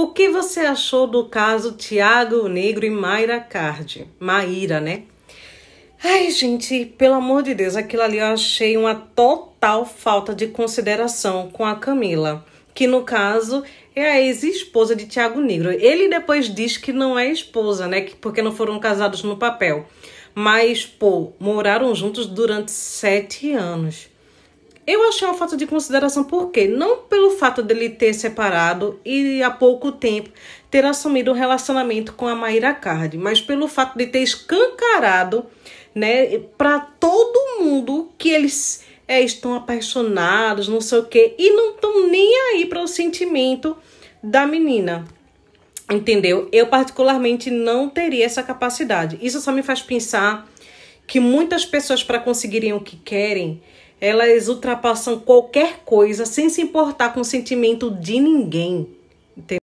O que você achou do caso Tiago Negro e Mayra Card? Maíra, né? Ai, gente, pelo amor de Deus, aquilo ali eu achei uma total falta de consideração com a Camila, que no caso é a ex-esposa de Tiago Negro. Ele depois diz que não é esposa, né? Porque não foram casados no papel. Mas, pô, moraram juntos durante sete anos. Eu achei uma falta de consideração porque não pelo fato dele ter separado e há pouco tempo ter assumido o um relacionamento com a Mayra Card, mas pelo fato de ter escancarado, né, para todo mundo que eles é, estão apaixonados, não sei o quê, e não estão nem aí para o sentimento da menina. Entendeu? Eu particularmente não teria essa capacidade. Isso só me faz pensar que muitas pessoas para conseguirem o que querem, elas ultrapassam qualquer coisa sem se importar com o sentimento de ninguém. Entendeu?